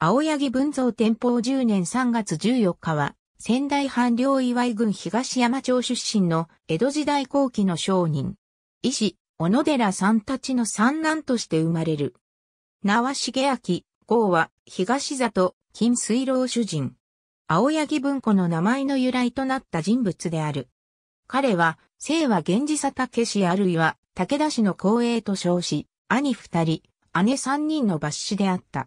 青柳文蔵天保10年3月14日は、仙台藩領岩井郡東山町出身の江戸時代後期の商人。医師、小野寺さんたちの三男として生まれる。縄重明、号は東里、金水郎主人。青柳文庫の名前の由来となった人物である。彼は、姓は源氏佐竹氏あるいは武田氏の光栄と称し、兄二人、姉三人の抜子であった。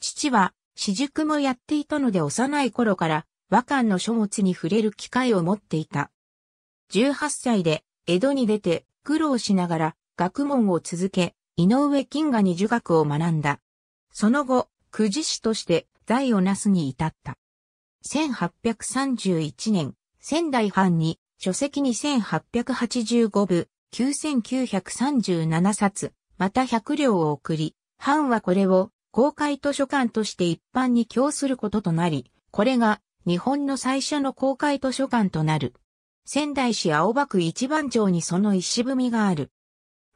父は、私塾もやっていたので幼い頃から和漢の書物に触れる機会を持っていた。18歳で江戸に出て苦労しながら学問を続け、井上金河に儒学を学んだ。その後、くじ師として財をなすに至った。1831年、仙台藩に書籍に1 8 8 5部、9937冊、また100両を送り、藩はこれを公開図書館として一般に供することとなり、これが日本の最初の公開図書館となる。仙台市青葉区一番町にその石踏みがある。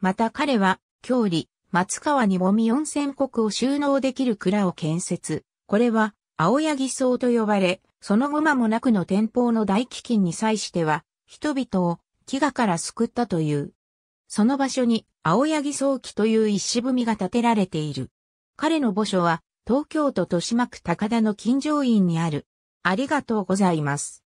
また彼は、郷里、松川にもみ四千石を収納できる蔵を建設。これは、青柳荘と呼ばれ、その後間もなくの天保の大飢饉に際しては、人々を飢餓から救ったという。その場所に青柳荘記という石踏みが建てられている。彼の墓所は東京都豊島区高田の金城院にある。ありがとうございます。